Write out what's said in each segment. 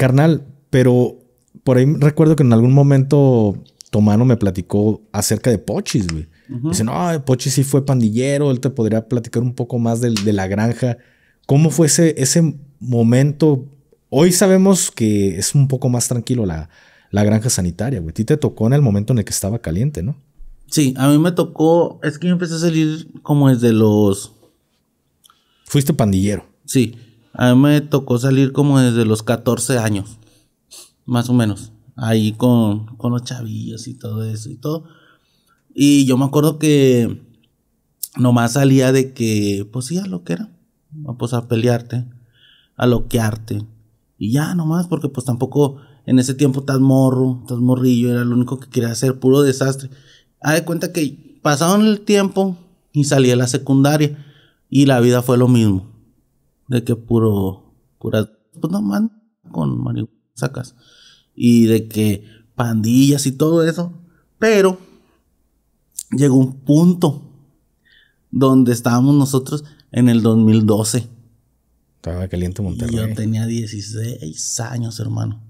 Carnal, pero por ahí recuerdo que en algún momento Tomano me platicó acerca de Pochis, güey. Dice, no, Pochis sí fue pandillero, él te podría platicar un poco más de, la granja. ¿Cómo fue ese, momento? Hoy sabemos que es un poco más tranquilo la, la granja sanitaria, güey. A ti te tocó en el momento en el que estaba caliente, ¿no? Sí, a mí me tocó, es que yo empecé a salir como desde los... Fuiste pandillero. Sí, a mí me tocó salir como desde los 14 años, más o menos, ahí con, los chavillos y todo eso y todo. Y yo me acuerdo que nomás salía de que, pues sí, a lo que era, pues a pelearte, a loquearte. Y ya nomás, porque pues tampoco en ese tiempo tan morro, tan morrillo, era lo único que quería hacer, puro desastre. A de cuenta que pasaron el tiempo y salí a la secundaria y la vida fue lo mismo de que puro curas, pues no man, con marihuana sacas. Y de que pandillas y todo eso. Pero llegó un punto donde estábamos nosotros en el 2012. Estaba caliente Monterrey. Y yo tenía 16 años, hermano.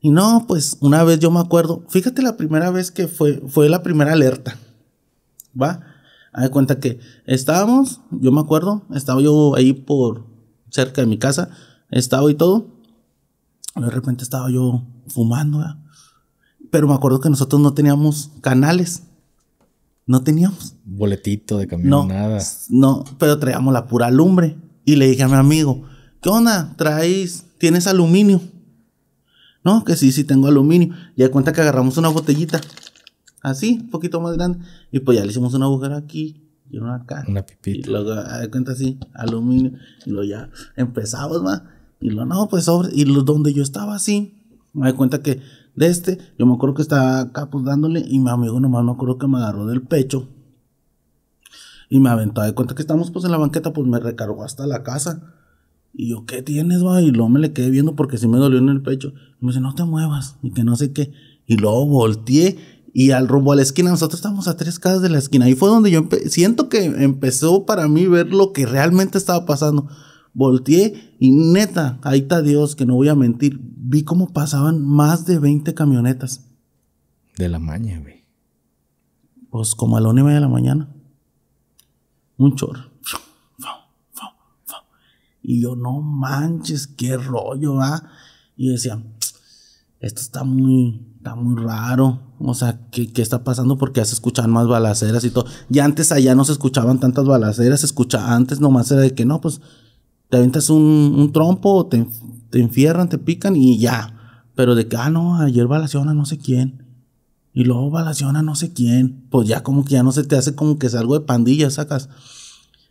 Y no, pues una vez yo me acuerdo, fíjate la primera vez que fue, fue la primera alerta, ¿va? Me cuenta que estábamos, yo me acuerdo, estaba yo ahí por cerca de mi casa, estaba y todo. De repente estaba yo fumando, pero me acuerdo que nosotros no teníamos canales. No teníamos. Boletito de camión, no, nada. No, pero traíamos la pura lumbre. Y le dije a mi amigo, ¿qué onda? ¿Traes? ¿Tienes aluminio? No, que sí, sí tengo aluminio. Y de cuenta que agarramos una botellita así, un poquito más grande. Y pues ya le hicimos un agujero aquí y una acá. Una pipita. Y luego, de cuenta así, aluminio. Y luego ya empezamos, más. Y lo no, pues sobre. Y donde yo estaba así, me di cuenta que de este, yo me acuerdo que estaba acá pues dándole. Y mi amigo nomás me acuerdo que me agarró del pecho. Y me aventó. De cuenta que estamos pues en la banqueta, pues me recargó hasta la casa. Y yo, ¿qué tienes, va? Y luego me le quedé viendo porque sí me dolió en el pecho. Y me dice, no te muevas. Y que no sé qué. Y luego volteé y al rumbo a la esquina, nosotros estábamos a tres casas de la esquina. Ahí fue donde yo siento que empezó para mí ver lo que realmente estaba pasando. Volteé y neta, ahí está Dios, que no voy a mentir, vi cómo pasaban más de 20 camionetas. De la mañana, güey. Pues como a la una de la mañana. Un chorro. Y yo, no manches, qué rollo, ¿ah? Y decía esto está muy, está muy raro. O sea, ¿qué, ¿qué, está pasando? Porque ya se escuchan más balaceras y todo. Ya antes allá no se escuchaban tantas balaceras, escucha antes nomás era de que no, pues te aventas un, trompo, te, te enfierran, te pican y ya. Pero de que, ah, no, ayer balaciona no sé quién. Y luego balaciona no sé quién. Pues ya como que ya no se te hace como que es algo de pandilla, sacas.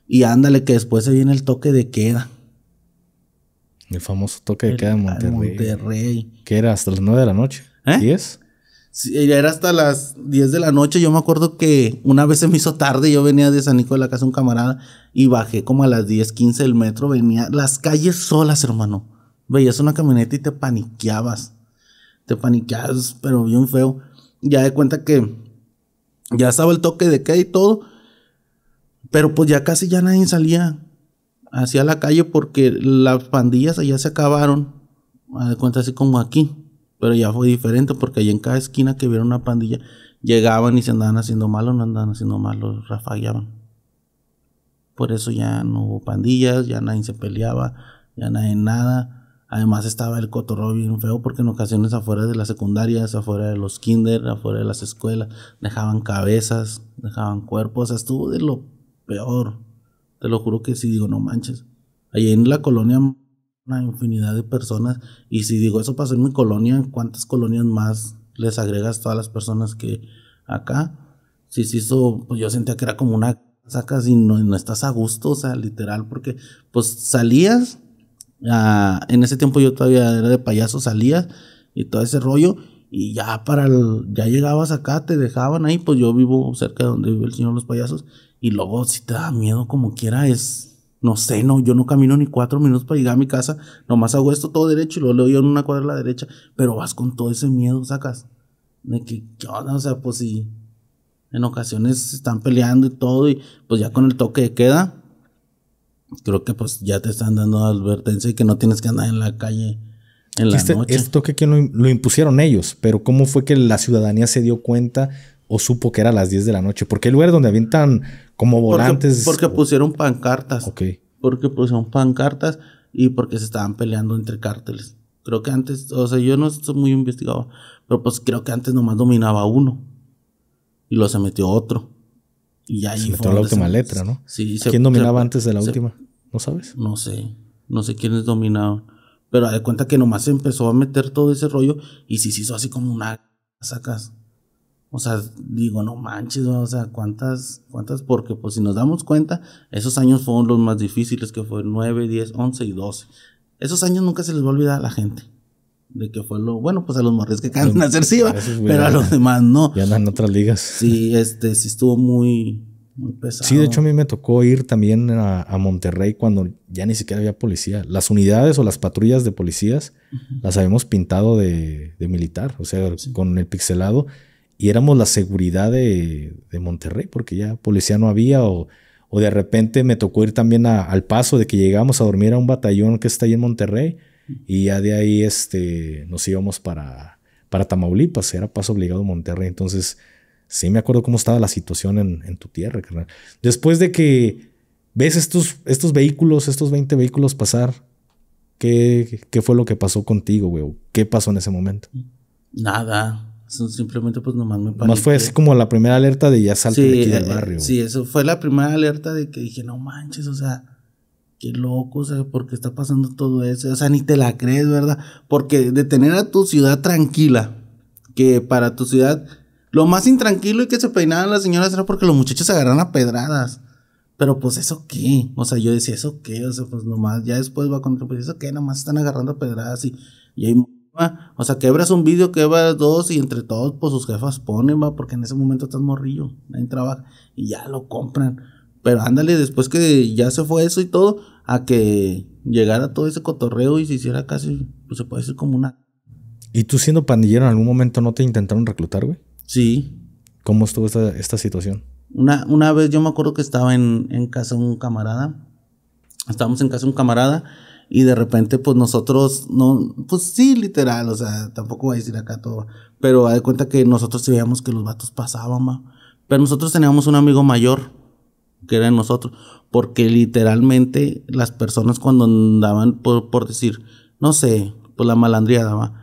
Y ándale, que después se viene el toque de queda. El famoso toque de queda de Monterrey. Que era hasta las 9 de la noche. ¿Eh? Sí, era hasta las 10 de la noche. Yo me acuerdo que una vez se me hizo tarde. Yo venía de San Nicolás de la casa un camarada y bajé como a las 10, 15 del metro. Venía las calles solas, hermano. Veías una camioneta y te paniqueabas. Te paniqueabas, pero bien feo. Ya de cuenta que ya estaba el toque de queda y todo. Pero pues ya casi ya nadie salía hacia la calle porque las pandillas allá se acabaron, a de cuenta así como aquí, pero ya fue diferente porque allá en cada esquina que vieron una pandilla llegaban y se andaban haciendo malo, no andaban haciendo malo, rafagueaban. Por eso ya no hubo pandillas, ya nadie se peleaba, ya nadie nada. Además estaba el cotorro bien feo porque en ocasiones afuera de las secundarias, afuera de los kinder, afuera de las escuelas, dejaban cabezas, dejaban cuerpos, estuvo de lo peor. Te lo juro que si digo, no manches. ahí en la colonia una infinidad de personas y si digo eso pasó en mi colonia, ¿cuántas colonias más les agregas todas las personas que acá? Si se hizo, pues yo sentía que era como una sacas y no, estás a gusto, o sea, literal, porque pues salías, ah, en ese tiempo yo todavía era de payaso, salías y todo ese rollo, y ya para el, ya llegabas acá, te dejaban ahí, pues yo vivo cerca de donde vive el señor los payasos, y luego, si te da miedo como quiera, es, no sé, no, yo no camino ni cuatro minutos para llegar a mi casa, nomás hago esto todo derecho y lo le doy en una cuadra a la derecha, pero vas con todo ese miedo, sacas. De que, ¿qué onda? O sea, pues sí, en ocasiones están peleando y todo, y pues ya con el toque de queda, creo que pues ya te están dando advertencia y que no tienes que andar en la calle. En la noche. Este toque que lo, impusieron ellos, pero ¿cómo fue que la ciudadanía se dio cuenta o supo que era las 10 de la noche? Porque el lugar donde avientan como volantes. Porque, pusieron pancartas. Ok. Porque pusieron pancartas y porque se estaban peleando entre cárteles. Creo que antes, o sea, yo no estoy muy investigado, pero pues creo que antes nomás dominaba uno y luego se metió otro. Y ahí se metió la última letra, ¿no? Sí, ¿Quién dominaba antes de la última? ¿No sabes? No sé, no sé quiénes dominaban. Pero da de cuenta que nomás se empezó a meter todo ese rollo y sí se hizo así como una sacas. O sea, digo, no manches, o sea, cuántas, cuántas, porque pues si nos damos cuenta, esos años fueron los más difíciles, que fue 9, 10, 11 y 12. Esos años nunca se les va a olvidar a la gente. De que fue lo, bueno, pues a los morris que caen en pero a los demás no. Ya andan en otras ligas. Sí, este, sí estuvo muy, muy pesado. Sí, de hecho a mí me tocó ir también a, Monterrey cuando ya ni siquiera había policía. Las unidades o las patrullas de policías las habíamos pintado de, militar, o sea, con el pixelado y éramos la seguridad de, de, Monterrey, porque ya policía no había, o, o de repente me tocó ir también al paso de que llegamos a dormir a un batallón que está ahí en Monterrey, y ya de ahí este, nos íbamos para, para Tamaulipas, era paso obligado a Monterrey, entonces sí me acuerdo cómo estaba la situación en, en tu tierra, carnal. Después de que ves estos, estos vehículos, estos 20 vehículos pasar, ¿qué, qué fue lo que pasó contigo, güey? ¿Qué pasó en ese momento? Nada, simplemente pues nomás me parece... Más fue así como la primera alerta de ya salte de aquí del eh, eh, barrio. sí, eso fue la primera alerta de que dije, no manches, o sea, qué loco, o sea, porque está pasando todo eso. O sea, ni te la crees, ¿verdad? Porque de tener a tu ciudad tranquila, que para tu ciudad lo más intranquilo y que se peinaban las señoras era porque los muchachos se agarran a pedradas. Pero pues eso qué, o sea, yo decía, eso qué, o sea, pues nomás, ya después va con pues eso qué, nomás están agarrando a pedradas y, y hay o sea, quebras un vídeo, quebras dos y entre todos, pues sus jefas ponen, va, porque en ese momento estás morrillo, nadie trabaja y ya lo compran. Pero ándale, después que ya se fue eso y todo, a que llegara todo ese cotorreo y se hiciera casi, pues se puede decir como una. ¿Y tú siendo pandillero en algún momento no te intentaron reclutar, güey? Sí. ¿Cómo estuvo esta, esta situación? Una, una vez yo me acuerdo que estaba en, en casa de un camarada. Estábamos en casa de un camarada y de repente pues nosotros no, pues sí, literal, o sea, tampoco voy a decir acá todo, pero da de cuenta que nosotros veíamos que los vatos pasaban, va... Pero nosotros teníamos un amigo mayor que era nosotros, porque literalmente las personas cuando andaban por, por decir, no sé, pues la malandría daba,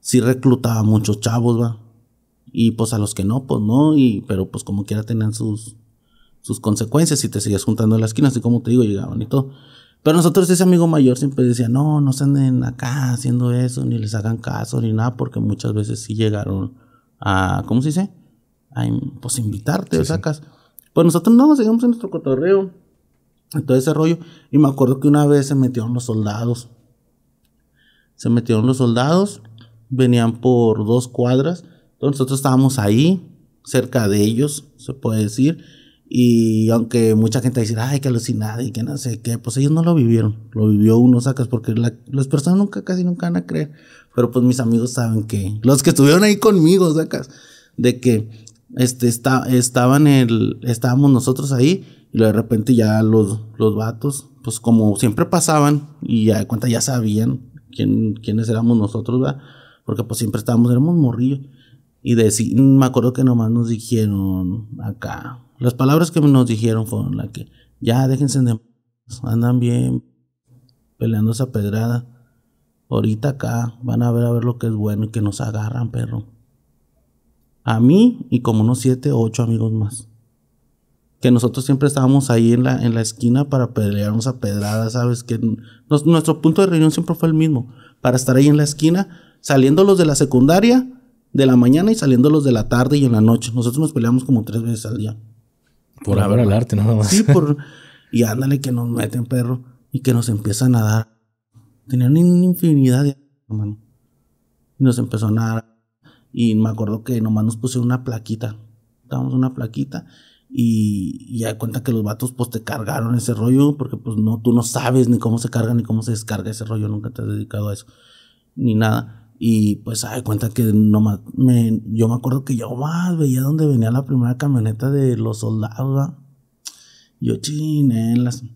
sí reclutaba muchos chavos, va. Y pues a los que no, pues no, y pero pues como quiera tenían sus sus consecuencias si te seguías juntando en la esquina, así como te digo, llegaban y todo. Pero nosotros ese amigo mayor siempre decía, no, no se anden acá haciendo eso, ni les hagan caso, ni nada, porque muchas veces sí llegaron a, ¿cómo se dice? A, pues invitarte, sacas. Pues nosotros no, seguimos en nuestro cotorreo, en todo ese rollo. Y me acuerdo que una vez se metieron los soldados. Se metieron los soldados, venían por dos cuadras. Entonces nosotros estábamos ahí, cerca de ellos, se puede decir. Y aunque mucha gente dice, ay, que alucinada y que no sé qué, pues ellos no lo vivieron, lo vivió uno, sacas, porque las personas nunca, casi nunca van a creer. Pero pues mis amigos saben que, los que estuvieron ahí conmigo, sacas, de que este, está, estaban el, estábamos nosotros ahí y de repente ya los, los vatos, pues como siempre pasaban y ya de cuenta ya sabían quién, quiénes éramos nosotros, ¿verdad? Porque pues siempre estábamos, éramos morrillos. Y de, me acuerdo que nomás nos dijeron acá, las palabras que nos dijeron fueron la que, ya déjense de... Andan bien peleando esa pedrada. Ahorita acá van a ver a ver lo que es bueno y que nos agarran, perro. A mí y como unos siete o ocho amigos más. Que nosotros siempre estábamos ahí en la, en la esquina para pelearnos a pedrada ¿sabes? Que nuestro punto de reunión siempre fue el mismo. Para estar ahí en la esquina, saliendo los de la secundaria de la mañana y saliendo los de la tarde y en la noche. Nosotros nos peleamos como tres veces al día. Por hablar al arte, nada más. Sí, por. Y ándale que nos meten perro y que nos empiezan a dar. Tenían una infinidad de hermano. Y nos empezó a nadar... Y me acuerdo que nomás nos pusieron una plaquita. Damos una plaquita. Y, y ya cuenta que los vatos pues te cargaron ese rollo. Porque pues no, tú no sabes ni cómo se carga ni cómo se descarga ese rollo. Nunca te has dedicado a eso. Ni nada. Y pues, ay, cuenta que más me, yo me acuerdo que yo más veía donde venía la primera camioneta de los soldados, Yo chinelas. Eh,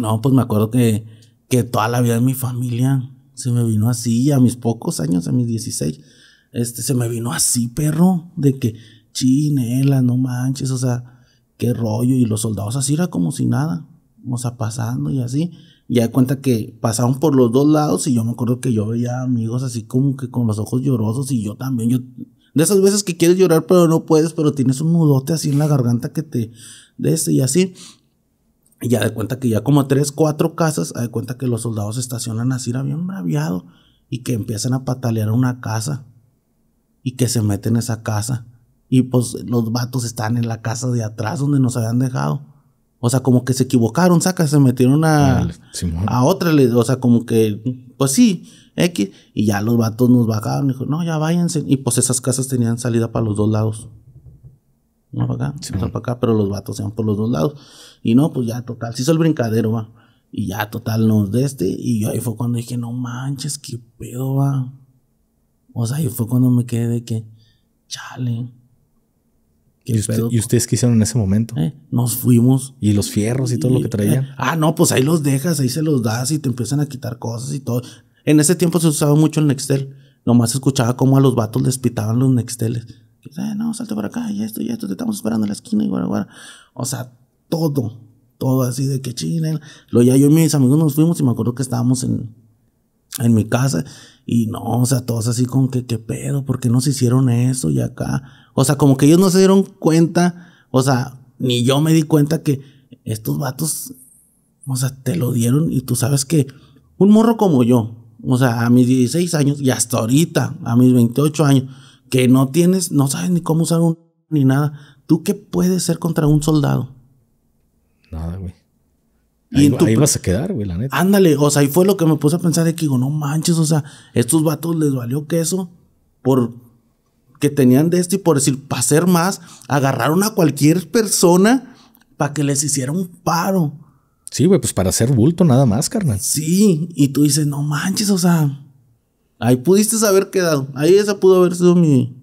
no, pues me acuerdo que, que toda la vida de mi familia se me vino así, a mis pocos años, a mis 16, este, se me vino así, perro, de que chinelas, eh, no manches, o sea, qué rollo. Y los soldados así era como si nada, o sea, pasando y así ya de cuenta que pasaron por los dos lados y yo me acuerdo que yo veía amigos así como que con los ojos llorosos y yo también, yo, de esas veces que quieres llorar pero no puedes, pero tienes un nudote así en la garganta que te, des y así. Y ya de cuenta que ya como tres, cuatro casas, de cuenta que los soldados estacionan así, bien braviado, y que empiezan a patalear una casa, y que se meten en esa casa, y pues los vatos están en la casa de atrás donde nos habían dejado o sea, como que se equivocaron, saca, se metieron a, a otra, o sea, como que, pues sí, X, y ya los vatos nos bajaron, dijo, no, ya váyanse. Y pues esas casas tenían salida para los dos lados. no para acá, sino para acá, pero los vatos eran por los dos lados. Y no, pues ya, total, se hizo el brincadero, va. Y ya, total, nos de este. Y yo ahí fue cuando dije, no manches, qué pedo, va. O sea, ahí fue cuando me quedé de que, chale. ¿Y, ustedes qué hicieron en ese momento? Eh, nos fuimos. ¿Y los fierros y, todo lo que traían? Eh, ah, no, pues ahí los dejas, ahí se los das y te empiezan a quitar cosas y todo. En ese tiempo se usaba mucho el Nextel. Nomás escuchaba cómo a los vatos les pitaban los Nexteles. Eh, no, salte para acá y esto y esto, te estamos esperando en la esquina y guara, O sea, todo, todo así de que chilen. Lo ya yo y mis amigos nos fuimos y me acuerdo que estábamos en, en mi casa. Y no, o sea, todos así con que, ¿qué pedo? ¿Por qué nos hicieron eso y acá? O sea, como que ellos no se dieron cuenta, o sea, ni yo me di cuenta que estos vatos, o sea, te lo dieron y tú sabes que un morro como yo, o sea, a mis 16 años y hasta ahorita, a mis 28 años, que no tienes, no sabes ni cómo usar un ni nada, ¿tú qué puedes ser contra un soldado? Nada, güey. Y ahí, vas a quedar, güey, la neta. Ándale, o sea, ahí fue lo que me puse a pensar de que digo, no manches, o sea, estos vatos les valió queso por que tenían de esto y por decir, para hacer más, agarraron a cualquier persona para que les hiciera un paro. Sí, güey, pues para hacer bulto nada más, carnal. Sí, y tú dices, no manches, o sea, ahí pudiste haber quedado, ahí esa pudo haber sido mi,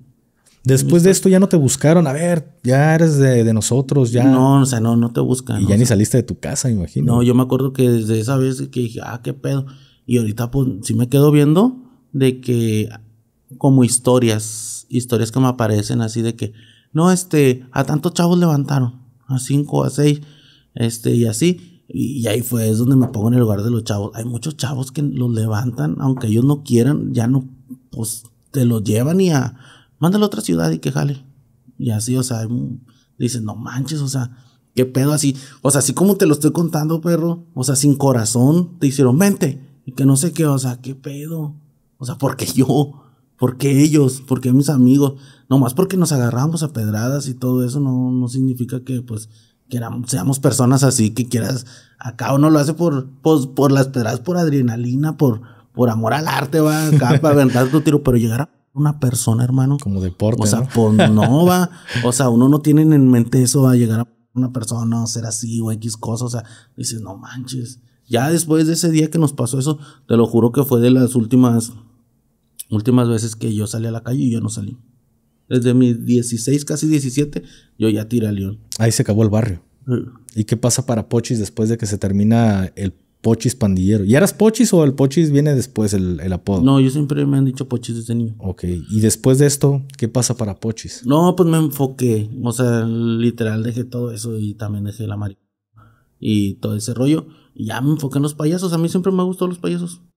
Después de esto ya no te buscaron, a ver, ya eres de, nosotros, ya. No, o sea, no, no te buscan. Y ya ni saliste de tu casa, imagino. No, yo me acuerdo que desde esa vez que dije, ah, qué pedo. Y ahorita pues sí me quedo viendo de que como historias, historias que me aparecen así de que, no, este, a tantos chavos levantaron, a cinco, a seis, este, y así. Y, y ahí fue, es donde me pongo en el lugar de los chavos. Hay muchos chavos que los levantan, aunque ellos no quieran, ya no, pues te los llevan y a Mándale a otra ciudad y que jale. Y así, o sea, dicen, no manches, o sea, qué pedo así. O sea, así como te lo estoy contando, perro, o sea, sin corazón, te hicieron mente. Y que no sé qué, o sea, qué pedo. O sea, porque yo, porque ellos, porque mis amigos, nomás porque nos agarramos a pedradas y todo eso, no, significa que pues que seamos personas así, que quieras, acá uno lo hace por, pues, por, las pedradas, por adrenalina, por, por amor al arte, va, acá para aventar tu tiro, pero llegar a una persona, hermano. Como deporte. O sea, ¿no? no va. O sea, uno no tiene en mente eso, va a llegar a una persona, ser así o X cosa. O sea, dices, no manches. Ya después de ese día que nos pasó eso, te lo juro que fue de las últimas, últimas veces que yo salí a la calle y yo no salí. Desde mis 16, casi 17, yo ya tiré a León. Ahí se acabó el barrio. ¿Y qué pasa para Pochis después de que se termina el Pochis pandillero. ¿Y eras Pochis o el Pochis viene después el, apodo? No, yo siempre me han dicho Pochis desde niño. Ok, y después de esto, ¿qué pasa para Pochis? No, pues me enfoqué, o sea, literal dejé todo eso y también dejé la marica y todo ese rollo. Y ya me enfoqué en los payasos, a mí siempre me gustó los payasos.